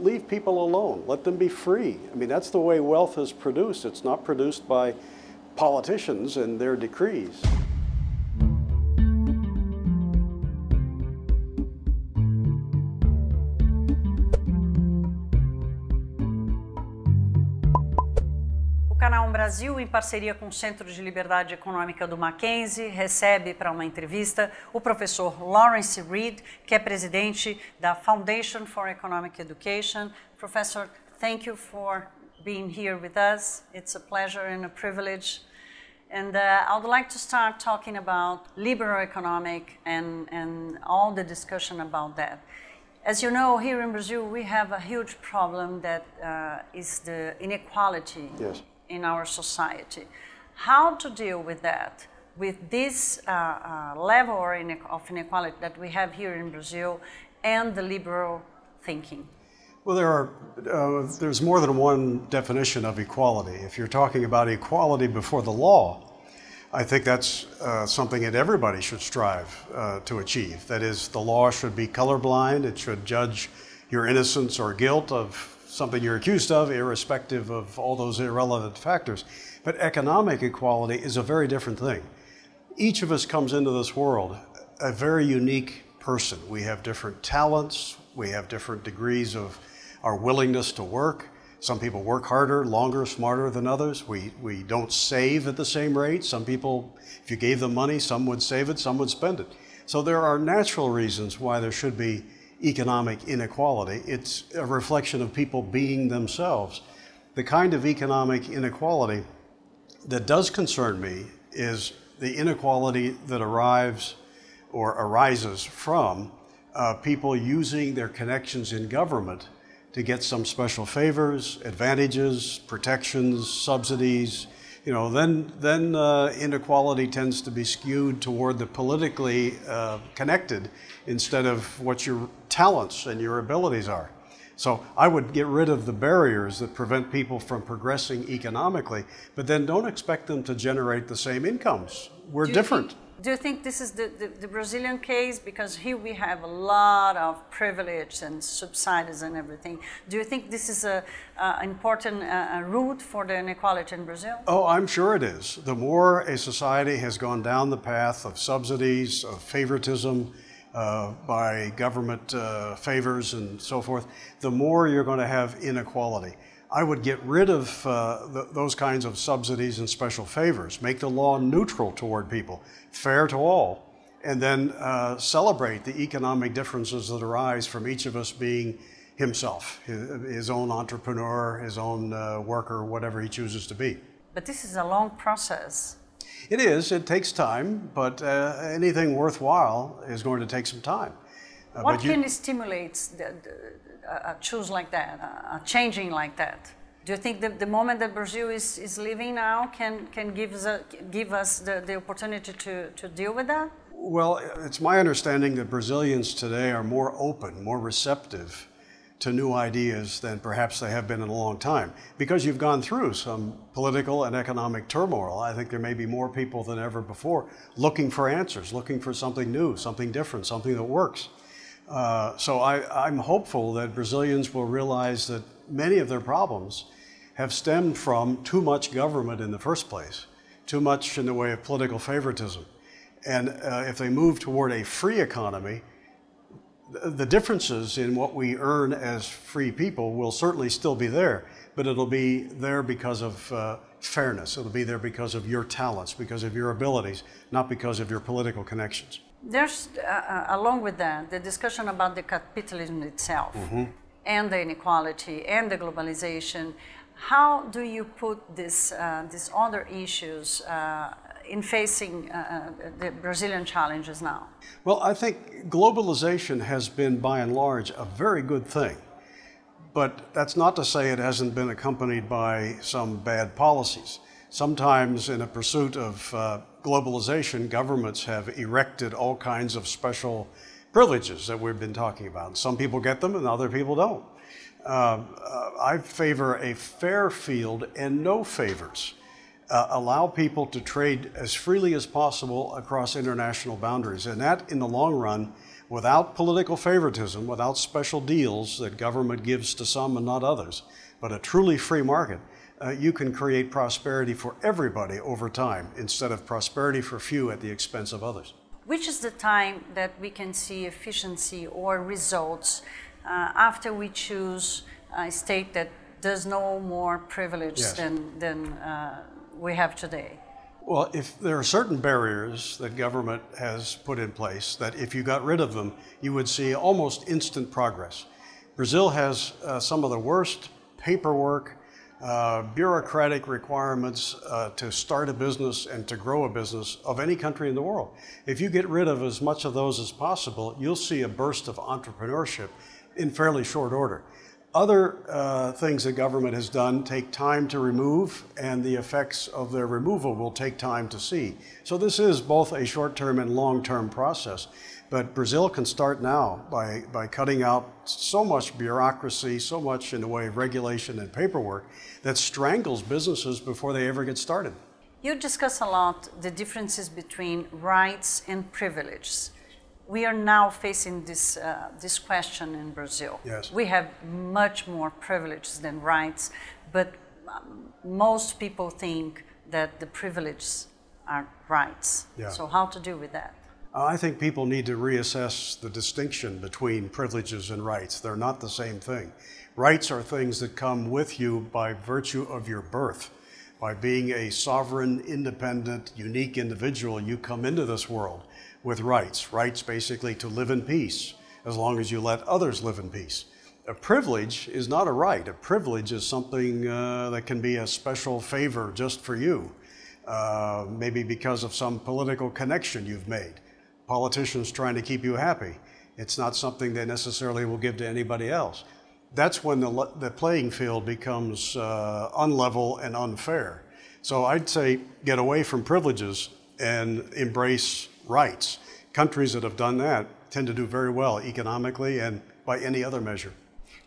Leave people alone. Let them be free. I mean, that's the way wealth is produced. It's not produced by politicians and their decrees. Brasil, em parceria com o Centro de Liberdade Econômica do Mackenzie, recebe para uma entrevista o professor Lawrence Reed, que é presidente da Foundation for Economic Education. Professor, thank you for being here with us. It's a pleasure and a privilege. And uh, I would like to start talking about liberal economic and, and all the discussion about that. As you know, here in Brazil, we have a huge problem that uh, is the inequality yes. in our society. How to deal with that? With this uh, uh, level of inequality that we have here in Brazil and the liberal thinking? Well, there are, uh, there's more than one definition of equality. If you're talking about equality before the law, I think that's uh, something that everybody should strive uh, to achieve. That is, the law should be colorblind, it should judge your innocence or guilt of something you're accused of, irrespective of all those irrelevant factors. But economic equality is a very different thing. Each of us comes into this world a very unique person. We have different talents, we have different degrees of our willingness to work. Some people work harder, longer, smarter than others. We, we don't save at the same rate. Some people, if you gave them money, some would save it, some would spend it. So there are natural reasons why there should be economic inequality. It's a reflection of people being themselves. The kind of economic inequality that does concern me is the inequality that arrives or arises from uh, people using their connections in government to get some special favors, advantages, protections, subsidies, you know, then then uh, inequality tends to be skewed toward the politically uh, connected instead of what your talents and your abilities are. So I would get rid of the barriers that prevent people from progressing economically, but then don't expect them to generate the same incomes. We're different. Think, do you think this is the, the, the Brazilian case? Because here we have a lot of privilege and subsidies and everything. Do you think this is an important uh, route for the inequality in Brazil? Oh, I'm sure it is. The more a society has gone down the path of subsidies, of favoritism, uh, by government uh, favors and so forth, the more you're going to have inequality. I would get rid of uh, th- those kinds of subsidies and special favors, make the law neutral toward people, fair to all, and then uh, celebrate the economic differences that arise from each of us being himself, his, his own entrepreneur, his own uh, worker, whatever he chooses to be. But this is a long process. It is, it takes time, but uh, anything worthwhile is going to take some time. Uh, what you, can stimulate the, the, a choose like that, a changing like that? Do you think that the moment that Brazil is, is leaving now can, can give us, a, give us the, the opportunity to, to deal with that? Well, it's my understanding that Brazilians today are more open, more receptive to new ideas than perhaps they have been in a long time. Because you've gone through some political and economic turmoil, I think there may be more people than ever before looking for answers, looking for something new, something different, something that works. Uh, so I, I'm hopeful that Brazilians will realize that many of their problems have stemmed from too much government in the first place, too much in the way of political favoritism. And uh, if they move toward a free economy, the differences in what we earn as free people will certainly still be there, but it'll be there because of uh, fairness. It'll be there because of your talents, because of your abilities, not because of your political connections there's, uh, uh, along with that, the discussion about the capitalism itself mm-hmm. and the inequality and the globalization. How do you put this, uh, these other issues uh, in facing uh, uh, the Brazilian challenges now? Well, I think globalization has been, by and large, a very good thing. But that's not to say it hasn't been accompanied by some bad policies. Sometimes, in a pursuit of globalization, governments have erected all kinds of special privileges that we've been talking about. Some people get them and other people don't. Um, uh, I favor a fair field and no favors. Uh, allow people to trade as freely as possible across international boundaries. And that, in the long run, without political favoritism, without special deals that government gives to some and not others, but a truly free market, uh, you can create prosperity for everybody over time instead of prosperity for few at the expense of others. Which is the time that we can see efficiency or results uh, after we choose a state that does no more privilege yes. than, than uh, we have today? Well, if there are certain barriers that government has put in place, that if you got rid of them, you would see almost instant progress. Brazil has uh, some of the worst paperwork uh, bureaucratic requirements uh, to start a business and to grow a business of any country in the world. If you get rid of as much of those as possible, you'll see a burst of entrepreneurship in fairly short order. Other uh, things the government has done take time to remove, and the effects of their removal will take time to see. So, this is both a short term and long term process. But Brazil can start now by, by cutting out so much bureaucracy, so much in the way of regulation and paperwork that strangles businesses before they ever get started. You discuss a lot the differences between rights and privileges we are now facing this, uh, this question in Brazil. Yes. We have much more privileges than rights, but um, most people think that the privileges are rights. Yeah. So, how to deal with that? I think people need to reassess the distinction between privileges and rights. They're not the same thing. Rights are things that come with you by virtue of your birth. By being a sovereign, independent, unique individual, you come into this world with rights. Rights basically to live in peace as long as you let others live in peace. A privilege is not a right. A privilege is something uh, that can be a special favor just for you, uh, maybe because of some political connection you've made. Politicians trying to keep you happy. It's not something they necessarily will give to anybody else. That's when the, the playing field becomes uh, unlevel and unfair. So I'd say get away from privileges and embrace rights. Countries that have done that tend to do very well economically and by any other measure.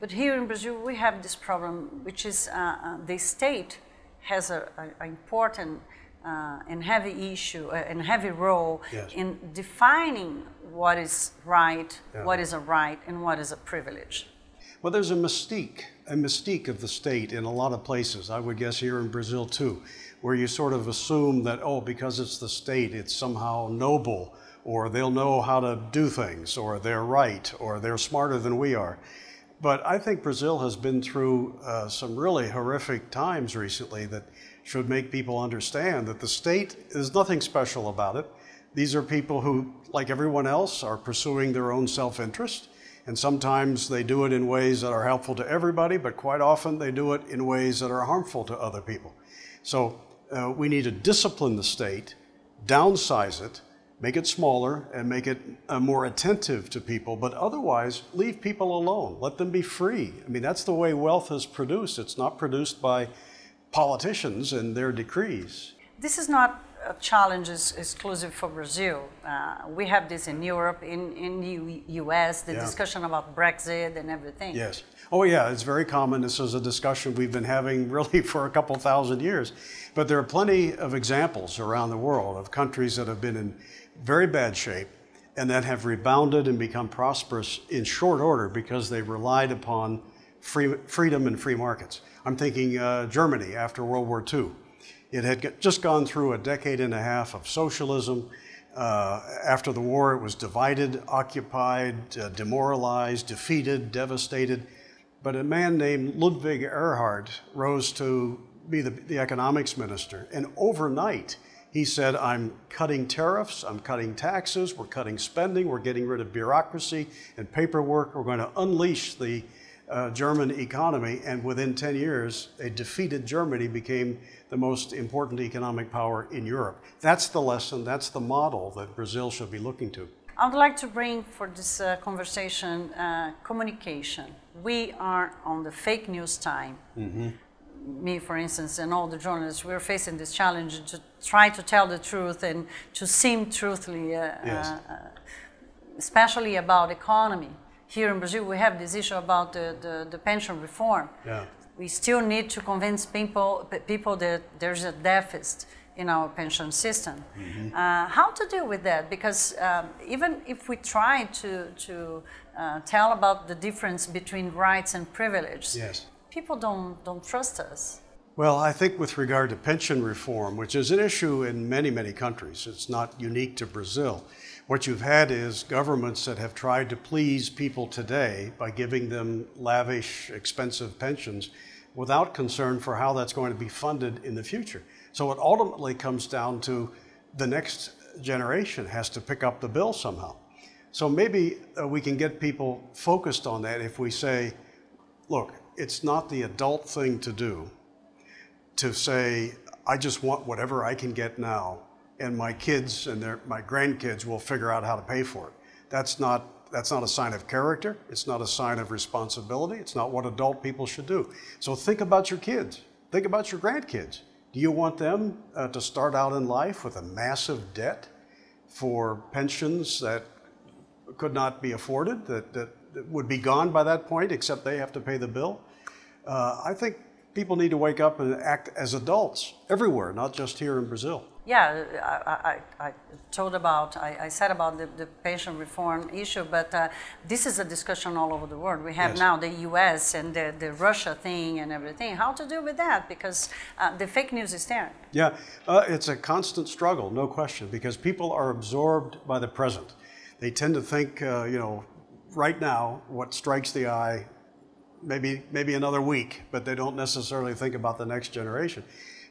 But here in Brazil, we have this problem, which is uh, uh the state has an important uh, and heavy issue uh, and heavy role yes. in defining what is right, yeah. what is a right, and what is a privilege. Well, there's a mystique, a mystique of the state in a lot of places. I would guess here in Brazil too where you sort of assume that, oh, because it's the state, it's somehow noble, or they'll know how to do things, or they're right, or they're smarter than we are. But I think Brazil has been through uh, some really horrific times recently that should make people understand that the state, there's nothing special about it. These are people who, like everyone else, are pursuing their own self interest. And sometimes they do it in ways that are helpful to everybody, but quite often they do it in ways that are harmful to other people. So uh, we need to discipline the state, downsize it, make it smaller, and make it uh, more attentive to people. But otherwise, leave people alone. Let them be free. I mean, that's the way wealth is produced. It's not produced by politicians and their decrees. This is not challenge is exclusive for Brazil. Uh, we have this in Europe, in, in the US, the yeah. discussion about Brexit and everything. Yes. Oh, yeah, it's very common. This is a discussion we've been having really for a couple thousand years. But there are plenty of examples around the world of countries that have been in very bad shape and that have rebounded and become prosperous in short order because they relied upon free, freedom and free markets. I'm thinking uh, Germany after World War II it had just gone through a decade and a half of socialism. Uh, after the war, it was divided, occupied, uh, demoralized, defeated, devastated. But a man named Ludwig Erhard rose to be the, the economics minister. And overnight, he said, I'm cutting tariffs, I'm cutting taxes, we're cutting spending, we're getting rid of bureaucracy and paperwork, we're going to unleash the uh, German economy, and within 10 years, a defeated Germany became the most important economic power in Europe. That's the lesson, that's the model that Brazil should be looking to. I would like to bring for this uh, conversation uh, communication. We are on the fake news time. Mm -hmm. Me, for instance, and all the journalists, we're facing this challenge to try to tell the truth and to seem truthfully, uh, yes. Uh, especially about economy here in Brazil, we have this issue about the, the, the pension reform. Yeah. We still need to convince people, people that there's a deficit in our pension system. Mm-hmm. Uh, how to deal with that? Because um, even if we try to, to uh, tell about the difference between rights and privilege, yes. people don't, don't trust us. Well, I think with regard to pension reform, which is an issue in many, many countries, it's not unique to Brazil. What you've had is governments that have tried to please people today by giving them lavish, expensive pensions without concern for how that's going to be funded in the future. So it ultimately comes down to the next generation has to pick up the bill somehow. So maybe uh, we can get people focused on that if we say, look, it's not the adult thing to do to say, I just want whatever I can get now and my kids and their, my grandkids will figure out how to pay for it. That's not, that's not a sign of character. It's not a sign of responsibility. It's not what adult people should do. So think about your kids. Think about your grandkids. Do you want them uh, to start out in life with a massive debt for pensions that could not be afforded, that, that, that would be gone by that point, except they have to pay the bill? Uh, I think people need to wake up and act as adults everywhere, not just here in Brazil. Yeah, I, I, I told about, I, I, said about the, the pension reform issue, but uh, this is a discussion all over the world. We have yes. now the US and the, the Russia thing and everything. How to deal with that? Because uh, the fake news is there. Yeah, uh, it's a constant struggle, no question, because people are absorbed by the present. They tend to think, uh, you know, right now, what strikes the eye maybe, maybe another week, but they don't necessarily think about the next generation.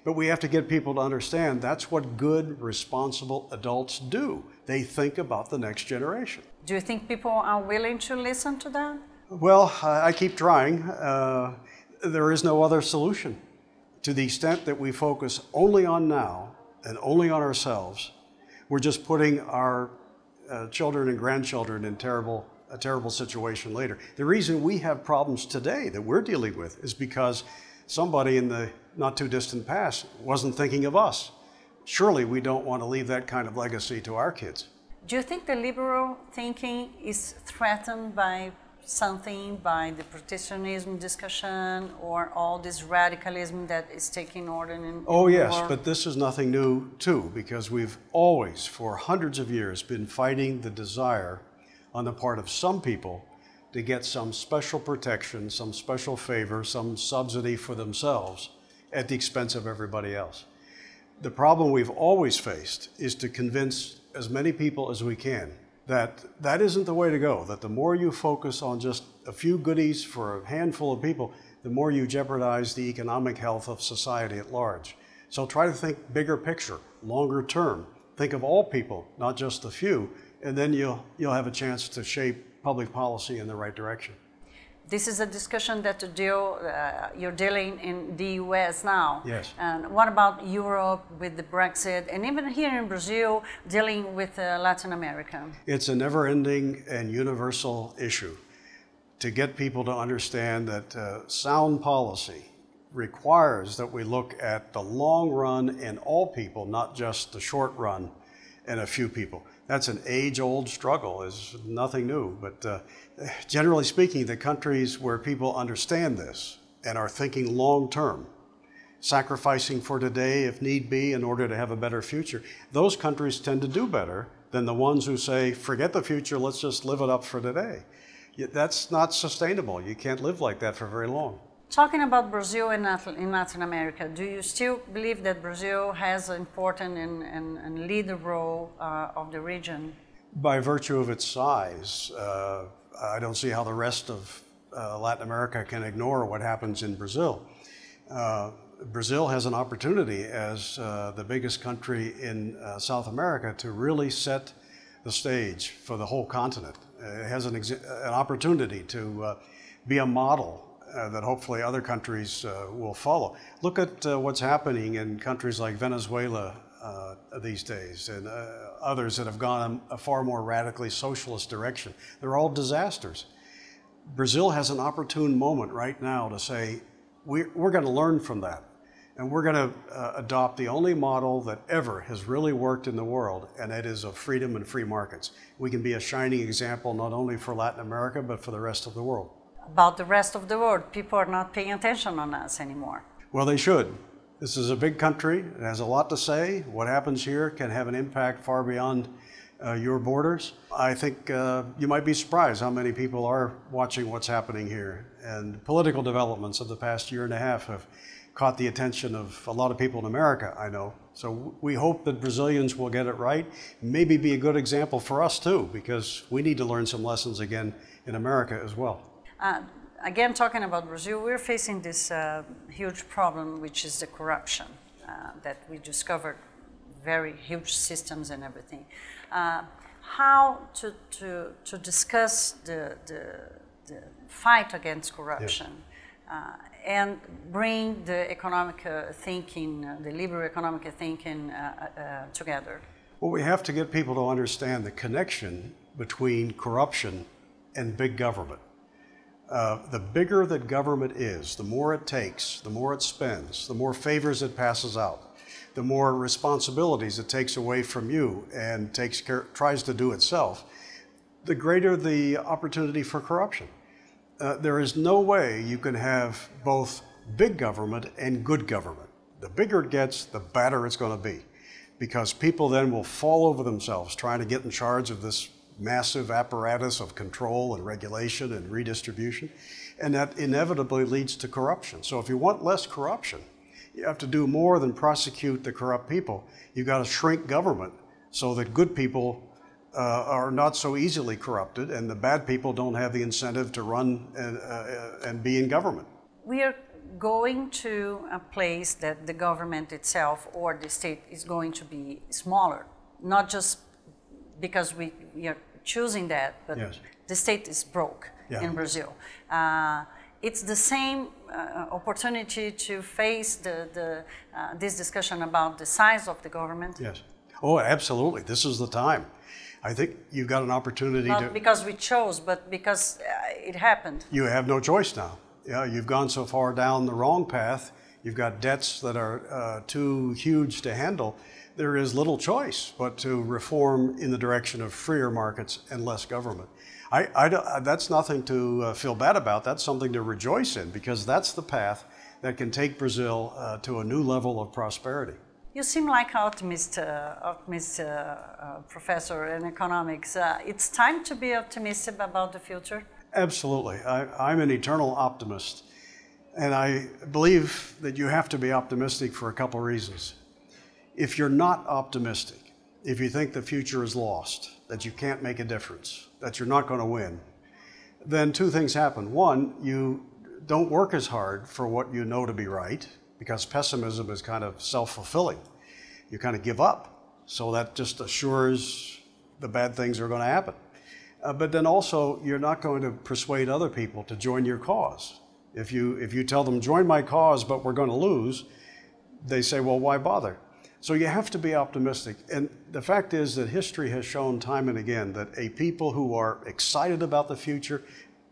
But we have to get people to understand that's what good, responsible adults do. They think about the next generation. Do you think people are willing to listen to that? Well, I keep trying. Uh, there is no other solution. To the extent that we focus only on now and only on ourselves, we're just putting our uh, children and grandchildren in terrible a terrible situation later. The reason we have problems today that we're dealing with is because somebody in the not too distant past wasn't thinking of us. Surely we don't want to leave that kind of legacy to our kids. Do you think the liberal thinking is threatened by something, by the protectionism discussion or all this radicalism that is taking order in Oh yes, war? but this is nothing new too because we've always for hundreds of years been fighting the desire on the part of some people to get some special protection, some special favor, some subsidy for themselves at the expense of everybody else. The problem we've always faced is to convince as many people as we can that that isn't the way to go, that the more you focus on just a few goodies for a handful of people, the more you jeopardize the economic health of society at large. So try to think bigger picture, longer term. Think of all people, not just the few, and then you'll, you'll have a chance to shape public policy in the right direction. This is a discussion that deal, uh, you're dealing in the US now. Yes. And what about Europe with the Brexit and even here in Brazil dealing with uh, Latin America? It's a never ending and universal issue to get people to understand that uh, sound policy requires that we look at the long run and all people, not just the short run and a few people that's an age-old struggle. It's nothing new. But uh, generally speaking, the countries where people understand this and are thinking long term, sacrificing for today if need be in order to have a better future, those countries tend to do better than the ones who say, forget the future, let's just live it up for today. That's not sustainable. You can't live like that for very long. Talking about Brazil in Latin, America, do you still believe that Brazil has an important and, and, and leader role uh, of the region? By virtue of its size, uh, I don't see how the rest of uh, Latin America can ignore what happens in Brazil. Uh, Brazil has an opportunity as uh, the biggest country in uh, South America to really set the stage for the whole continent. It has an, an opportunity to be a model uh, that hopefully other countries uh, will follow. Look at uh, what's happening in countries like Venezuela uh, these days and others that have gone a far more radically socialist direction. They're all disasters. Brazil has an opportune moment right now to say, we, we're going to learn from that. And we're going to uh, adopt the only model that ever has really worked in the world, and that is of freedom and free markets. We can be a shining example not only for Latin America, but for the rest of the world about the rest of the world. People are not paying attention on us anymore. Well, they should. This is a big country. It has a lot to say. What happens here can have an impact far beyond uh, your borders. I think uh, you might be surprised how many people are watching what's happening here. And political developments of the past year and a half have caught the attention of a lot of people in America, I know. So we hope that Brazilians will get it right. Maybe be a good example for us too, because we need to learn some lessons again in America as well. Uh, again, talking about Brazil, we're facing this uh, huge problem, which is the corruption uh, that we discovered, very huge systems and everything. Uh, how to, to, to discuss the, the, the fight against corruption? Uh, and bring the economic uh, thinking, uh, the liberal economic thinking uh, together. Well, we have to get people to understand the connection between corruption and big government uh, the bigger that government is, the more it takes, the more it spends, the more favors it passes out, the more responsibilities it takes away from you and takes care, tries to do itself, the greater the opportunity for corruption. Uh, there is no way you can have both big government and good government. The bigger it gets, the better it's going to be because people then will fall over themselves trying to get in charge of this massive apparatus of control and regulation and redistribution, and that inevitably leads to corruption. So if you want less corruption, you have to do more than prosecute the corrupt people. You've got to shrink government so that good people uh, are not so easily corrupted and the bad people don't have the incentive to run and, uh, and be in government. We are going to a place that the government itself or the state is going to be smaller, not just because we, we are choosing that, but yes. the state is broke yeah. in Brazil. Uh, it's the same uh, opportunity to face the, the, uh, this discussion about the size of the government. Yes. Oh, absolutely. This is the time. I think you've got an opportunity Not to. because we chose, but because uh, it happened. You have no choice now. Yeah, you've gone so far down the wrong path. You've got debts that are uh, too huge to handle there is little choice but to reform in the direction of freer markets and less government. I, I, that's nothing to uh, feel bad about. That's something to rejoice in because that's the path that can take Brazil uh, to a new level of prosperity. You seem like an optimist, uh, optimist uh, uh, professor in economics. it's time to be optimistic about the future. Absolutely. I, I'm an eternal optimist. And I believe that you have to be optimistic for a couple reasons. If you're not optimistic, if you think the future is lost, that you can't make a difference, that you're not going to win, then two things happen. One, you don't work as hard for what you know to be right because pessimism is kind of self fulfilling. You kind of give up. So that just assures the bad things are going to happen. Uh, but then also, you're not going to persuade other people to join your cause. If you, if you tell them, join my cause, but we're going to lose, they say, well, why bother? So you have to be optimistic. And the fact is that history has shown time and again that a people who are excited about the future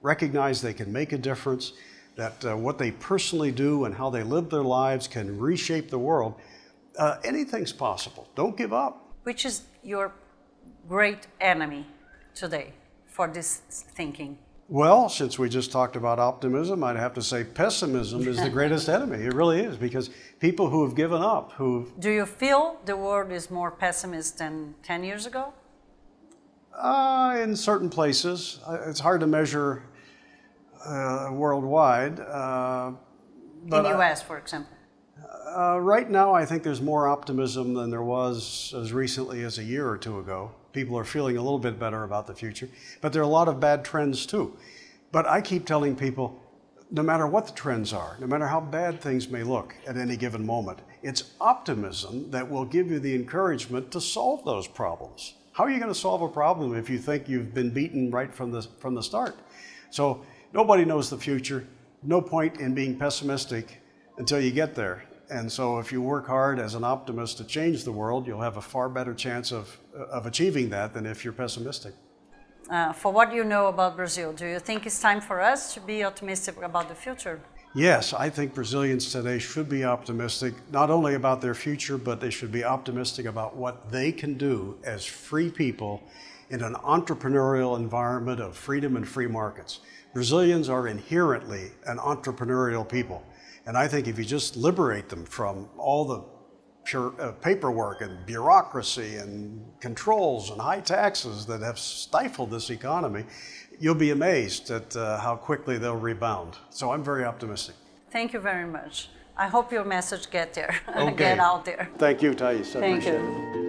recognize they can make a difference, that uh, what they personally do and how they live their lives can reshape the world. Uh, anything's possible. Don't give up. Which is your great enemy today for this thinking? Well, since we just talked about optimism, I'd have to say pessimism is the greatest enemy. It really is because people who have given up, who Do you feel the world is more pessimist than 10 years ago? Uh, in certain places. Uh, it's hard to measure uh, worldwide. Uh, but in the US, I, for example uh, right now, I think there's more optimism than there was as recently as a year or two ago. People are feeling a little bit better about the future, but there are a lot of bad trends too. But I keep telling people no matter what the trends are, no matter how bad things may look at any given moment, it's optimism that will give you the encouragement to solve those problems. How are you going to solve a problem if you think you've been beaten right from the, from the start? So nobody knows the future. No point in being pessimistic until you get there. And so, if you work hard as an optimist to change the world, you'll have a far better chance of, of achieving that than if you're pessimistic. Uh, for what you know about Brazil, do you think it's time for us to be optimistic about the future? Yes, I think Brazilians today should be optimistic, not only about their future, but they should be optimistic about what they can do as free people in an entrepreneurial environment of freedom and free markets. Brazilians are inherently an entrepreneurial people. And I think if you just liberate them from all the pure, uh, paperwork and bureaucracy and controls and high taxes that have stifled this economy, you'll be amazed at uh, how quickly they'll rebound. So I'm very optimistic. Thank you very much. I hope your message get there, okay. get out there. Thank you, Thais. I Thank you. It.